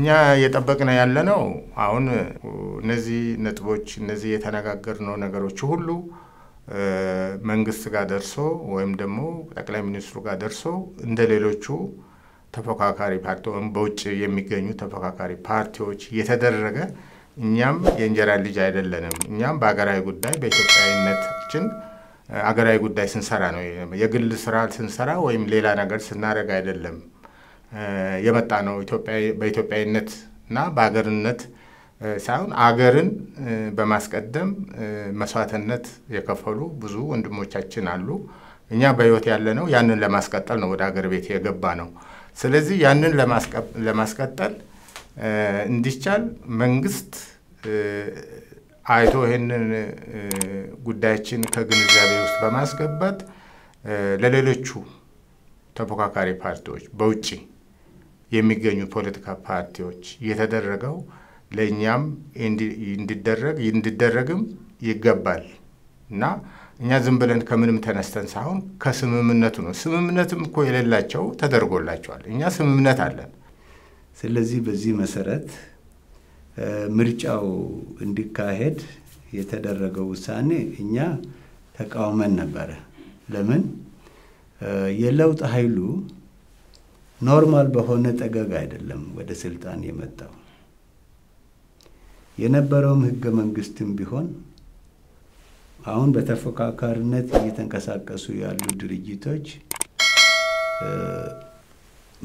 እኛ እየጠበቅነ ያለ ነው። አሁን እነዚህ ነጥቦች እነዚህ የተነጋገርነው ነገሮች ሁሉ መንግስት ጋር ደርሶ ወይም ደግሞ ጠቅላይ ሚኒስትሩ ጋር ደርሶ እንደ ሌሎቹ ተፎካካሪ ፓርቲ ወይም በውጭ የሚገኙ ተፎካካሪ ፓርቲዎች የተደረገ እኛም የእንጀራ ልጅ አይደለንም። እኛም በሀገራዊ ጉዳይ በኢትዮጵያዊነታችን አገራዊ ጉዳይ ስንሰራ ነው። የግል ስራ ስንሰራ ወይም ሌላ ነገር ስናደርግ አይደለም። የመጣ ነው። በኢትዮጵያዊነት እና በሀገርነት ሳይሆን አገርን በማስቀደም መስዋዕትነት የከፈሉ ብዙ ወንድሞቻችን አሉ። እኛ በህይወት ያለ ነው ያንን ለማስቀጠል ነው ወደ ሀገር ቤት የገባ ነው። ስለዚህ ያንን ለማስቀጠል እንዲቻል መንግስት አይቶ ይህንን ጉዳያችን ከግንዛቤ ውስጥ በማስገባት ለሌሎቹ ተፎካካሪ ፓርቲዎች በውጭ የሚገኙ ፖለቲካ ፓርቲዎች የተደረገው ለእኛም እንዲደረግ እንዲደረግም ይገባል እና እኛ ዝም ብለን ከምንም ተነስተን ሳይሆን ከስምምነቱ ነው። ስምምነትም እኮ የሌላቸው ተደርጎላቸዋል። እኛ ስምምነት አለን። ስለዚህ በዚህ መሰረት ምርጫው እንዲካሄድ የተደረገው ውሳኔ እኛ ተቃውመን ነበረ። ለምን የለውጥ ኃይሉ ኖርማል በሆነ ጠገግ አይደለም ወደ ስልጣን የመጣው። የነበረውም ህገ መንግስትም ቢሆን አሁን በተፎካካሪነት እየተንቀሳቀሱ ያሉ ድርጅቶች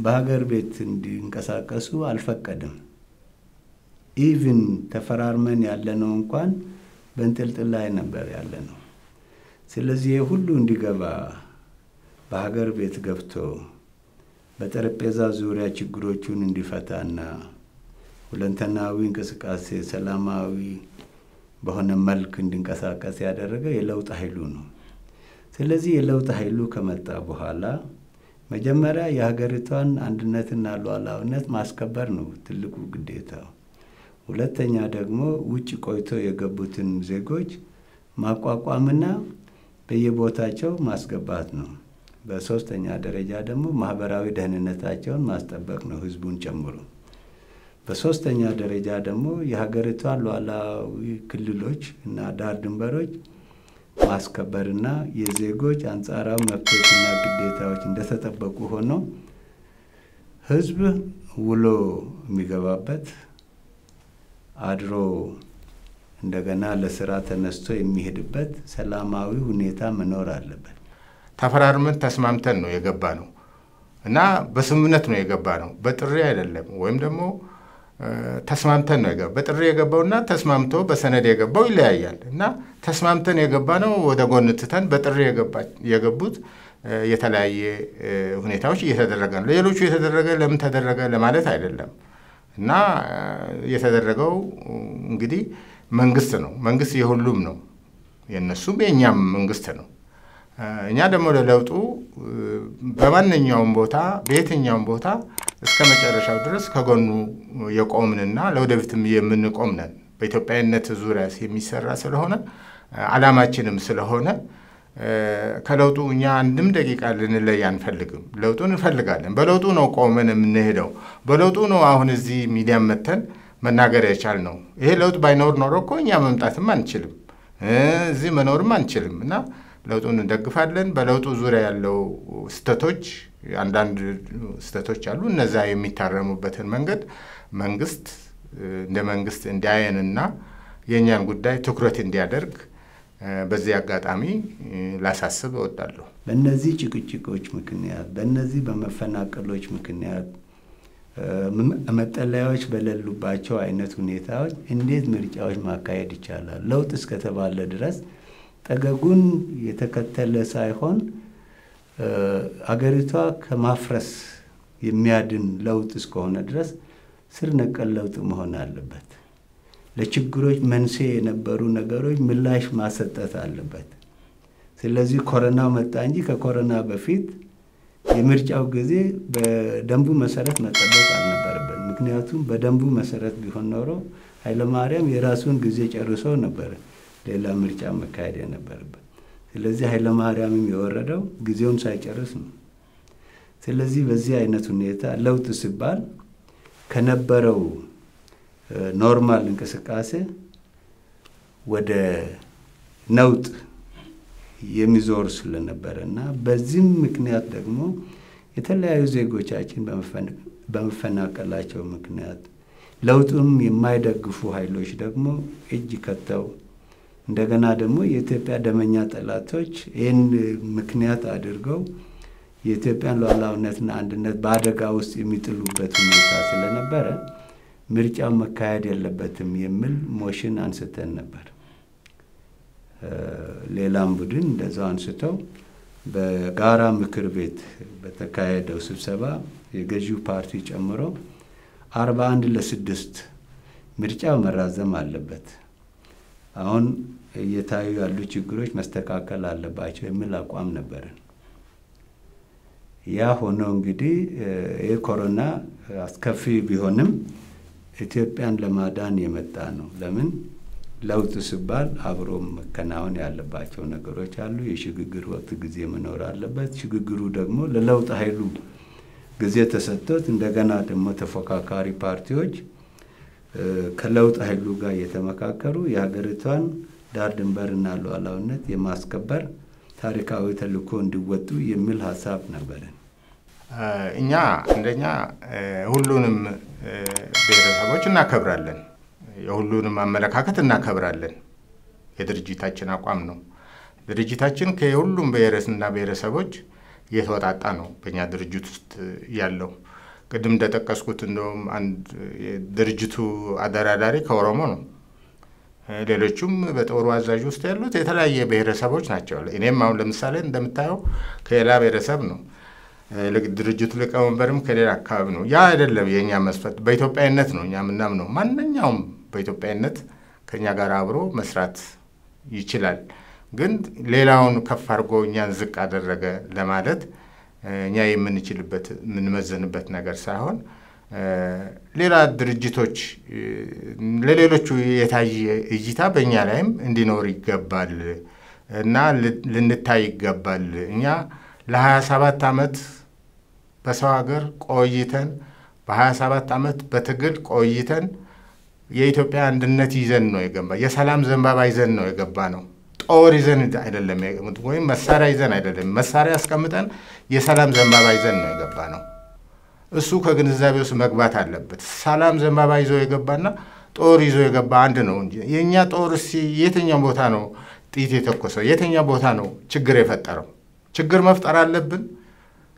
በሀገር ቤት እንዲንቀሳቀሱ አልፈቀድም። ኢቭን ተፈራርመን ያለነው እንኳን በንጥልጥል ላይ ነበር ያለ ነው። ስለዚህ ሁሉ እንዲገባ በሀገር ቤት ገብቶ በጠረጴዛ ዙሪያ ችግሮቹን እንዲፈታና ሁለንተናዊ እንቅስቃሴ ሰላማዊ በሆነ መልክ እንዲንቀሳቀስ ያደረገ የለውጥ ኃይሉ ነው። ስለዚህ የለውጥ ኃይሉ ከመጣ በኋላ መጀመሪያ የሀገሪቷን አንድነትና ሉዓላዊነት ማስከበር ነው ትልቁ ግዴታ። ሁለተኛ ደግሞ ውጭ ቆይቶ የገቡትን ዜጎች ማቋቋምና በየቦታቸው ማስገባት ነው። በሶስተኛ ደረጃ ደግሞ ማህበራዊ ደህንነታቸውን ማስጠበቅ ነው ህዝቡን ጨምሮ። በሶስተኛ ደረጃ ደግሞ የሀገሪቷን ሉዓላዊ ክልሎች እና ዳር ድንበሮች ማስከበርና የዜጎች አንጻራዊ መብቶችና ግዴታዎች እንደተጠበቁ ሆኖ ህዝብ ውሎ የሚገባበት አድሮ እንደገና ለስራ ተነስቶ የሚሄድበት ሰላማዊ ሁኔታ መኖር አለበት። ተፈራርመን ተስማምተን ነው የገባ ነው እና በስምምነት ነው የገባ ነው። በጥሪ አይደለም ወይም ደግሞ ተስማምተን ነው የገባ በጥሪ የገባውና ተስማምቶ በሰነድ የገባው ይለያያል እና ተስማምተን የገባ ነው ወደ ጎን ትተን በጥሪ የገቡት የተለያየ ሁኔታዎች እየተደረገ ነው። ሌሎቹ የተደረገ ለምን ተደረገ ለማለት አይደለም እና የተደረገው እንግዲህ መንግስት ነው። መንግስት የሁሉም ነው፣ የእነሱም የእኛም መንግስት ነው። እኛ ደግሞ ለለውጡ በማንኛውም ቦታ በየትኛውም ቦታ እስከ መጨረሻው ድረስ ከጎኑ የቆምንና ለወደፊትም የምንቆም ነን። በኢትዮጵያዊነት ዙሪያ የሚሰራ ስለሆነ አላማችንም ስለሆነ ከለውጡ እኛ አንድም ደቂቃ ልንለይ አንፈልግም። ለውጡን እንፈልጋለን። በለውጡ ነው ቆመን የምንሄደው። በለውጡ ነው አሁን እዚህ ሚዲያ መተን መናገር የቻል ነው። ይሄ ለውጥ ባይኖር ኖሮ እኮ እኛ መምጣትም አንችልም፣ እዚህ መኖርም አንችልም እና ለውጡን እንደግፋለን። በለውጡ ዙሪያ ያለው ስተቶች አንዳንድ ስተቶች አሉ። እነዛ የሚታረሙበትን መንገድ መንግስት እንደ መንግስት እንዲያየንና የእኛን ጉዳይ ትኩረት እንዲያደርግ በዚህ አጋጣሚ ላሳስብ እወዳለሁ። በእነዚህ ጭቅጭቆች ምክንያት፣ በእነዚህ በመፈናቀሎች ምክንያት መጠለያዎች በሌሉባቸው አይነት ሁኔታዎች እንዴት ምርጫዎች ማካሄድ ይቻላል? ለውጥ እስከተባለ ድረስ ጠገጉን የተከተለ ሳይሆን አገሪቷ ከማፍረስ የሚያድን ለውጥ እስከሆነ ድረስ ስር ነቀል ለውጥ መሆን አለበት። ለችግሮች መንስኤ የነበሩ ነገሮች ምላሽ ማሰጠት አለበት። ስለዚህ ኮረናው መጣ እንጂ ከኮረና በፊት የምርጫው ጊዜ በደንቡ መሰረት መጠበቅ አልነበረበት። ምክንያቱም በደንቡ መሰረት ቢሆን ኖሮ ኃይለማርያም የራሱን ጊዜ ጨርሶ ነበረ። ሌላ ምርጫ መካሄድ የነበረበት። ስለዚህ ኃይለ ማርያምም የወረደው ጊዜውን ሳይጨርስ ነው። ስለዚህ በዚህ አይነት ሁኔታ ለውጥ ሲባል ከነበረው ኖርማል እንቅስቃሴ ወደ ነውጥ የሚዞር ስለነበረ እና በዚህም ምክንያት ደግሞ የተለያዩ ዜጎቻችን በመፈናቀላቸው ምክንያት ለውጡም የማይደግፉ ኃይሎች ደግሞ እጅ ከተው እንደገና ደግሞ የኢትዮጵያ ደመኛ ጠላቶች ይህን ምክንያት አድርገው የኢትዮጵያን ሉዓላዊነትና አንድነት በአደጋ ውስጥ የሚጥሉበት ሁኔታ ስለነበረ ምርጫው መካሄድ የለበትም የሚል ሞሽን አንስተን ነበር። ሌላም ቡድን እንደዛው አንስተው በጋራ ምክር ቤት በተካሄደው ስብሰባ የገዢው ፓርቲ ጨምሮ አርባ አንድ ለስድስት ምርጫው መራዘም አለበት አሁን እየታዩ ያሉ ችግሮች መስተካከል አለባቸው የሚል አቋም ነበርን ያ ሆኖ እንግዲህ ይህ ኮሮና አስከፊ ቢሆንም ኢትዮጵያን ለማዳን የመጣ ነው። ለምን ለውጥ ሲባል አብሮ መከናወን ያለባቸው ነገሮች አሉ። የሽግግር ወቅት ጊዜ መኖር አለበት። ሽግግሩ ደግሞ ለለውጥ ኃይሉ ጊዜ ተሰጥቶት እንደገና ደግሞ ተፎካካሪ ፓርቲዎች ከለውጥ ኃይሉ ጋር የተመካከሩ የሀገሪቷን ዳር ድንበርና ሉዓላዊነት የማስከበር ታሪካዊ ተልእኮ እንዲወጡ የሚል ሀሳብ ነበረን። እኛ አንደኛ ሁሉንም ብሔረሰቦች እናከብራለን፣ የሁሉንም አመለካከት እናከብራለን። የድርጅታችን አቋም ነው። ድርጅታችን ከሁሉም ብሔረሰብና ብሔረሰቦች የተወጣጣ ነው። በእኛ ድርጅት ውስጥ ያለው ቅድም እንደጠቀስኩት እንደውም አንድ የድርጅቱ አደራዳሪ ከኦሮሞ ነው። ሌሎቹም በጦሩ አዛዥ ውስጥ ያሉት የተለያየ ብሔረሰቦች ናቸው። እኔም አሁን ለምሳሌ እንደምታየው ከሌላ ብሔረሰብ ነው። ድርጅቱ ሊቀመንበርም ከሌላ አካባቢ ነው። ያ አይደለም የእኛ መስፈት። በኢትዮጵያዊነት ነው እኛ የምናምነው። ማንኛውም በኢትዮጵያዊነት ከእኛ ጋር አብሮ መስራት ይችላል። ግን ሌላውን ከፍ አድርጎ እኛን ዝቅ አደረገ ለማለት እኛ የምንችልበት የምንመዘንበት ነገር ሳይሆን ሌላ ድርጅቶች ለሌሎቹ የታየ እይታ በእኛ ላይም እንዲኖር ይገባል እና ልንታይ ይገባል። እኛ ለ27 ዓመት በሰው ሀገር ቆይተን በ27 ዓመት በትግል ቆይተን የኢትዮጵያ አንድነት ይዘን ነው የገባ የሰላም ዘንባባ ይዘን ነው የገባ ነው። ጦር ይዘን አይደለም ወይም መሳሪያ ይዘን አይደለም። መሳሪያ አስቀምጠን የሰላም ዘንባባ ይዘን ነው የገባ ነው። እሱ ከግንዛቤ ውስጥ መግባት አለበት። ሰላም ዘንባባ ይዞ የገባና ጦር ይዞ የገባ አንድ ነው እንጂ የእኛ ጦር እስኪ የትኛው ቦታ ነው ጥይት የተኮሰው? የትኛው ቦታ ነው ችግር የፈጠረው? ችግር መፍጠር አለብን።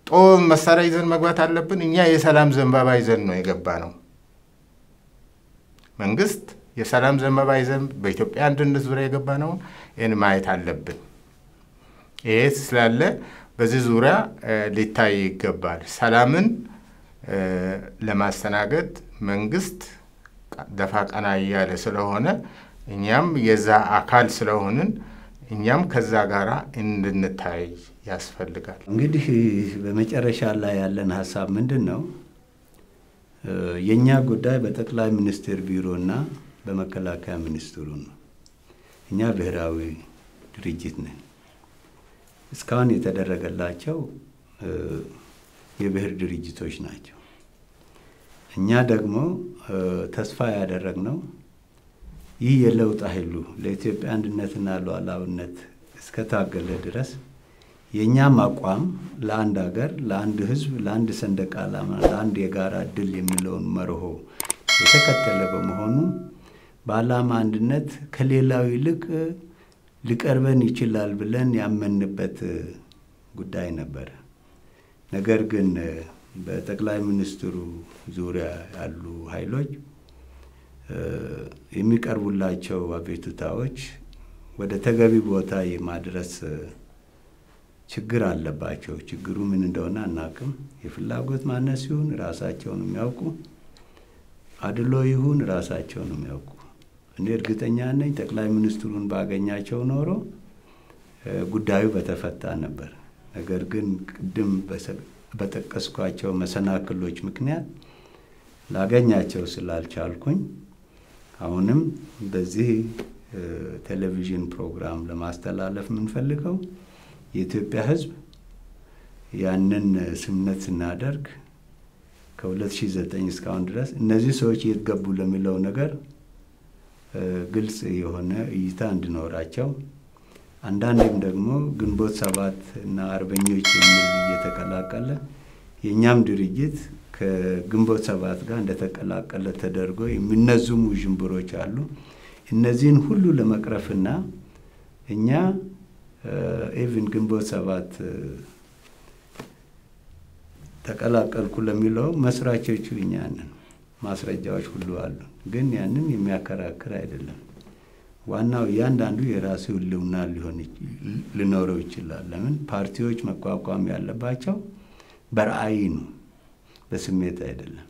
ጦር መሳሪያ ይዘን መግባት አለብን። እኛ የሰላም ዘንባባ ይዘን ነው የገባ ነው። መንግስት የሰላም ዘመባይ ዘንብ በኢትዮጵያ አንድነት ዙሪያ የገባ ነው። ይህን ማየት አለብን። ይሄ ስላለ በዚህ ዙሪያ ሊታይ ይገባል። ሰላምን ለማስተናገድ መንግስት ደፋ ቀና እያለ ስለሆነ እኛም የዛ አካል ስለሆንን እኛም ከዛ ጋር እንድንታይ ያስፈልጋል። እንግዲህ በመጨረሻ ላይ ያለን ሀሳብ ምንድን ነው? የእኛ ጉዳይ በጠቅላይ ሚኒስቴር ቢሮና በመከላከያ ሚኒስትሩ ነው። እኛ ብሔራዊ ድርጅት ነን። እስካሁን የተደረገላቸው የብሔር ድርጅቶች ናቸው። እኛ ደግሞ ተስፋ ያደረግነው ይህ የለውጥ ኃይሉ ለኢትዮጵያ አንድነትና ሉዓላዊነት እስከታገለ ድረስ የእኛም አቋም ለአንድ ሀገር፣ ለአንድ ህዝብ ለአንድ ሰንደቅ ዓላማ፣ ለአንድ የጋራ ድል የሚለውን መርሆ የተከተለ በመሆኑ በዓላማ አንድነት ከሌላው ይልቅ ሊቀርበን ይችላል ብለን ያመንበት ጉዳይ ነበር። ነገር ግን በጠቅላይ ሚኒስትሩ ዙሪያ ያሉ ኃይሎች የሚቀርቡላቸው አቤቱታዎች ወደ ተገቢ ቦታ የማድረስ ችግር አለባቸው። ችግሩ ምን እንደሆነ አናቅም። የፍላጎት ማነስ ይሁን ራሳቸውን የሚያውቁ አድሎ ይሁን ራሳቸውን የሚያውቁ እኔ እርግጠኛ ነኝ ጠቅላይ ሚኒስትሩን ባገኛቸው ኖሮ ጉዳዩ በተፈታ ነበር። ነገር ግን ቅድም በጠቀስኳቸው መሰናክሎች ምክንያት ላገኛቸው ስላልቻልኩኝ አሁንም በዚህ ቴሌቪዥን ፕሮግራም ለማስተላለፍ የምንፈልገው የኢትዮጵያ ሕዝብ ያንን ስምነት ስናደርግ ከ2009 እስካሁን ድረስ እነዚህ ሰዎች የት ገቡ ለሚለው ነገር ግልጽ የሆነ እይታ እንዲኖራቸው አንዳንዴም ደግሞ ግንቦት ሰባት እና አርበኞች የሚል እየተቀላቀለ የእኛም ድርጅት ከግንቦት ሰባት ጋር እንደተቀላቀለ ተደርጎ የሚነዙም ውዥንብሮች አሉ። እነዚህን ሁሉ ለመቅረፍና እኛ ኢቭን ግንቦት ሰባት ተቀላቀልኩ ለሚለው መስራቾቹ እኛ ነን። ማስረጃዎች ሁሉ አሉ። ግን ያንን የሚያከራክር አይደለም። ዋናው እያንዳንዱ የራሱ ህልውና ሊሆን ሊኖረው ይችላል። ለምን ፓርቲዎች መቋቋም ያለባቸው በርአይ ነው፣ በስሜት አይደለም።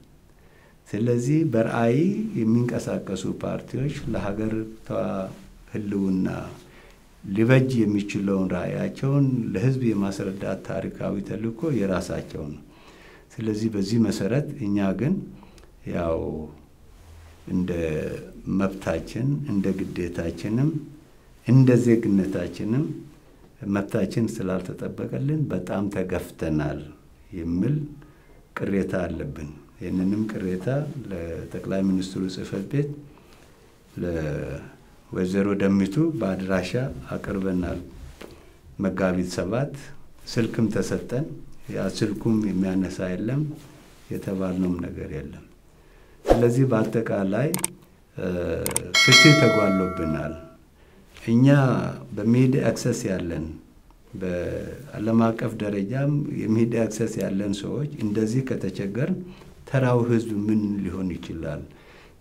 ስለዚህ በርአይ የሚንቀሳቀሱ ፓርቲዎች ለሀገር ህልውና ሊበጅ የሚችለውን ራዕያቸውን ለህዝብ የማስረዳት ታሪካዊ ተልእኮ የራሳቸው ነው። ስለዚህ በዚህ መሰረት እኛ ግን ያው እንደ መብታችን እንደ ግዴታችንም እንደ ዜግነታችንም መብታችን ስላልተጠበቀልን በጣም ተገፍተናል የሚል ቅሬታ አለብን። ይህንንም ቅሬታ ለጠቅላይ ሚኒስትሩ ጽህፈት ቤት ለወይዘሮ ደሚቱ በአድራሻ አቅርበናል። መጋቢት ሰባት ስልክም ተሰጠን። ያ ስልኩም የሚያነሳ የለም የተባልነውም ነገር የለም። ስለዚህ በአጠቃላይ ፍትህ ተጓሎብናል። እኛ በሚዲያ አክሰስ ያለን በዓለም አቀፍ ደረጃም የሚዲያ አክሰስ ያለን ሰዎች እንደዚህ ከተቸገር ተራው ህዝብ ምን ሊሆን ይችላል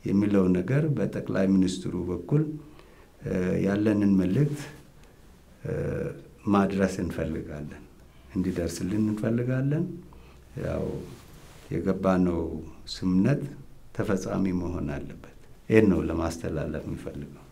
የሚለው ነገር በጠቅላይ ሚኒስትሩ በኩል ያለንን መልእክት ማድረስ እንፈልጋለን፣ እንዲደርስልን እንፈልጋለን። ያው የገባነው ስምነት ተፈጻሚ መሆን አለበት። ይህን ነው ለማስተላለፍ የሚፈልገው።